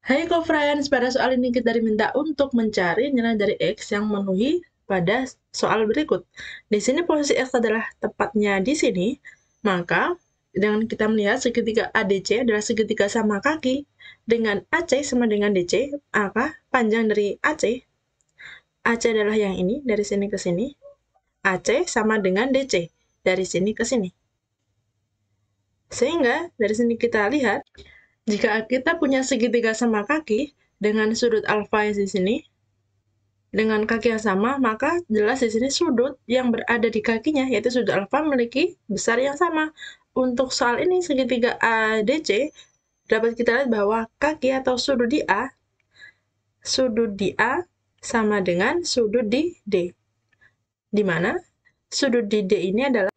Hai hey, Friends, pada soal ini kita diminta untuk mencari nilai dari X yang memenuhi pada soal berikut. Di sini posisi X adalah tepatnya di sini, maka dengan kita melihat segitiga ADC adalah segitiga sama kaki dengan AC sama dengan DC, maka panjang dari AC, AC adalah yang ini, dari sini ke sini, AC sama dengan DC, dari sini ke sini. Sehingga dari sini kita lihat jika kita punya segitiga sama kaki dengan sudut alfa yang di sini, dengan kaki yang sama, maka jelas di sini sudut yang berada di kakinya, yaitu sudut alfa memiliki besar yang sama. Untuk soal ini, segitiga ADC, dapat kita lihat bahwa kaki atau sudut di A, sudut di A sama dengan sudut di D. Di mana sudut di D ini adalah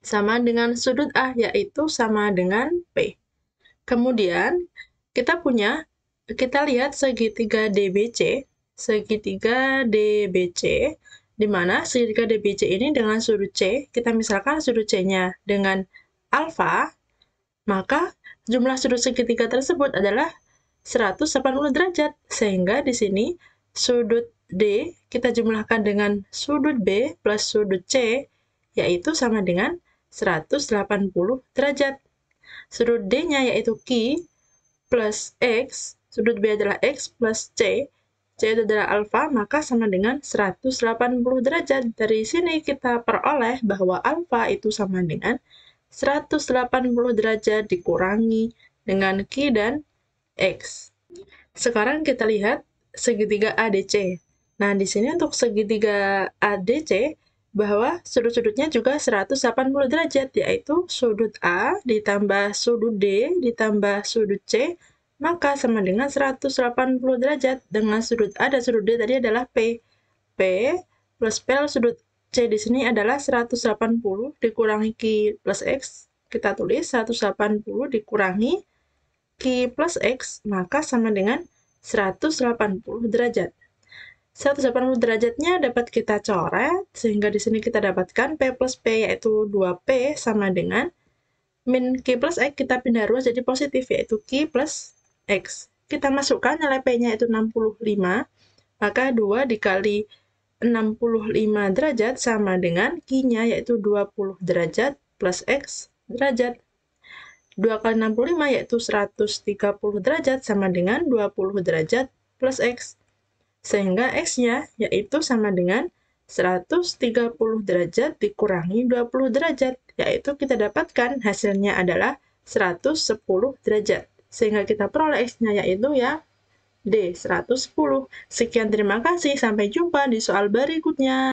sama dengan sudut A, yaitu sama dengan P. Kemudian kita punya kita lihat segitiga DBC, segitiga DBC di mana segitiga DBC ini dengan sudut C, kita misalkan sudut C-nya dengan alfa, maka jumlah sudut segitiga tersebut adalah 180 derajat. Sehingga di sini sudut D kita jumlahkan dengan sudut B plus sudut C, yaitu sama dengan 180 derajat. Sudut D-nya yaitu Q plus X, sudut B adalah X plus C, C itu adalah alfa, maka sama dengan 180 derajat. Dari sini kita peroleh bahwa alfa itu sama dengan 180 derajat dikurangi dengan Q dan X. Sekarang kita lihat segitiga ADC. Nah, di sini untuk segitiga ADC, bahwa sudut-sudutnya juga 180 derajat, yaitu sudut A ditambah sudut D ditambah sudut C, maka sama dengan 180 derajat dengan sudut A dan sudut D tadi adalah P. P plus P sudut C di sini adalah 180 dikurangi Q plus X. Kita tulis 180 dikurangi Q plus X, maka sama dengan 180 derajat. 180 derajatnya dapat kita coret, sehingga di sini kita dapatkan P plus P yaitu 2P sama dengan min Q plus X kita pindah ruas jadi positif yaitu Q plus X. Kita masukkan nilai P-nya itu 65, maka 2 dikali 65 derajat sama dengan Q-nya yaitu 20 derajat plus X derajat. 2 kali 65 yaitu 130 derajat sama dengan 20 derajat plus X. Sehingga X-nya yaitu sama dengan 130 derajat dikurangi 20 derajat, yaitu kita dapatkan hasilnya adalah 110 derajat. Sehingga kita peroleh X-nya yaitu ya D110. Sekian terima kasih, sampai jumpa di soal berikutnya.